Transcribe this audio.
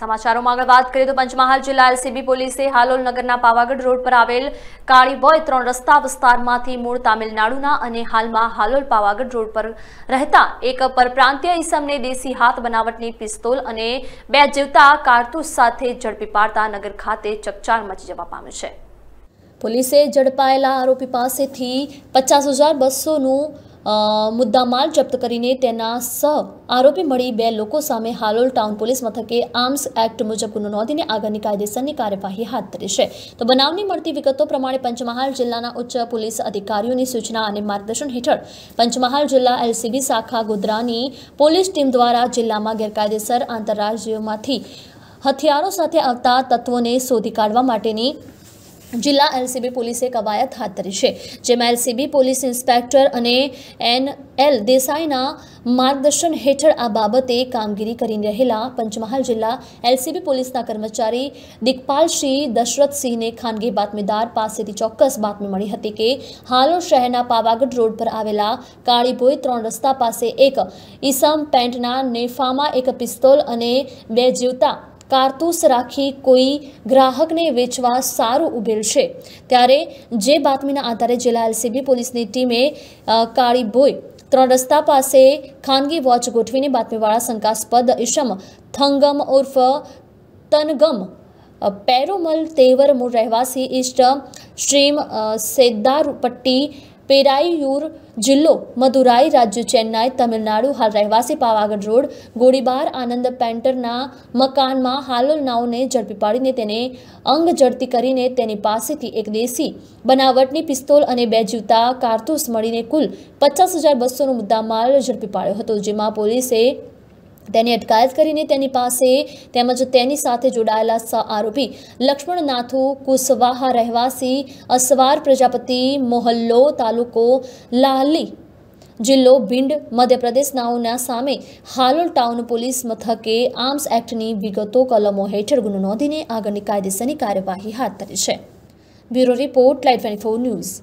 સમાચારોમાં આગળ વાત કરીએ તો પંચમહાલ જિલ્લા એલસીબી પોલીસે હાલોલ નગરના પાવાગઢ રોડ પર આવેલ કાળીબોય ત્રણ રસ્તા વિસ્તારમાંથી મૂળ તામિલનાડુના અને હાલમાં હાલોલ પાવાગઢ રોડ પર રહેતા એક પરપ્રાંતીય ઇસમને દેશી હાથ બનાવટની પિસ્તોલ અને બે જીવતા કારતૂસ સાથે ઝડપી પાડતા નગર ખાતે ચકચાર મચી જવા પામે છે પોલીસે ઝડપાયેલા આરોપી પાસેથી પચાસ હજાર બસોનું મુદ્દામાલ જપ્ત કરીને તેના સહ આરોપી મળી બે લોકો સામે હાલોલ ટાઉન પોલીસ મથકે આર્મ્સ એક્ટ મુજબ ગુનો નોંધીને આગળની કાયદેસરની કાર્યવાહી હાથ ધરી છે તો બનાવની મળતી વિગતો પ્રમાણે પંચમહાલ જિલ્લાના ઉચ્ચ પોલીસ અધિકારીઓની સૂચના અને માર્ગદર્શન હેઠળ પંચમહાલ જિલ્લા એલસીબી શાખા ગોધરાની પોલીસ ટીમ દ્વારા જિલ્લામાં ગેરકાયદેસર આંતરરાજ્યોમાંથી હથિયારો સાથે આવતા તત્વોને શોધી કાઢવા માટેની જિલ્લા એલસીબી પોલીસે કવાયત હાથ ધરી છે જેમાં એલસીબી પોલીસ ઇન્સ્પેક્ટર અને એન એલ દેસાઈના માર્ગદર્શન હેઠળ આ બાબતે કામગીરી કરી રહેલા પંચમહાલ જિલ્લા એલસીબી પોલીસના કર્મચારી દિગપાલસિંહ દશરથસિંહને ખાનગી બાતમીદાર પાસેથી ચોક્કસ બાતમી મળી હતી કે હાલો શહેરના પાવાગઢ રોડ પર આવેલા કાળીભોય ત્રણ રસ્તા પાસે એક ઇસમ પેન્ટના નેફામાં એક પિસ્તોલ અને બે જીવતા કારતૂસ રાખી કોઈ ગ્રાહકને વેચવા સારું ઉભેલ છે ત્યારે જે બાતમીના આધારે જિલ્લા એલસીબી પોલીસની ટીમે કાળી ભોય ત્રણ રસ્તા પાસે ખાનગી વોચ ગોઠવીને બાતમીવાળા શંકાસ્પદ ઈશમ થંગમ ઉર્ફ તનગમ પેરોમલ તેવર મૂળ રહેવાસી ઈષ્ટ શ્રીમ સેદારપટ્ટી પેરાયુર જિલ્લો મદુરાઈ રાજ્ય ચેન્નાઈ તમિલનાડુ હાલ રહેવાસી પાવાગઢ રોડ ગોળીબાર આનંદ પેન્ટરના મકાનમાં હાલોલ નાવને ઝડપી પાડીને તેને અંગ જડતી કરીને તેની પાસેથી એક દેશી બનાવટની પિસ્તોલ અને બે જીવતા કારતૂસ મળીને કુલ પચાસ હજાર બસોનો મુદ્દામાલ ઝડપી પાડ્યો હતો જેમાં પોલીસે તેની અટકાયત કરીને તેની પાસે તેમજ તેની સાથે જોડાયેલા સહ આરોપી લક્ષ્મણ નાથુ કુશવાહા રહેવાસી અસવાર પ્રજાપતિ મોહલ્લો તાલુકો લાલી જિલ્લો ભીંડ મધ્યપ્રદેશનાઓના સામે હાલોલ ટાઉન પોલીસ મથકે આર્મ્સ એક્ટની વિગતો કલમો હેઠળ ગુનો નોંધીને આગળની કાયદેસરની કાર્યવાહી હાથ ધરી છે bureau report light twenty news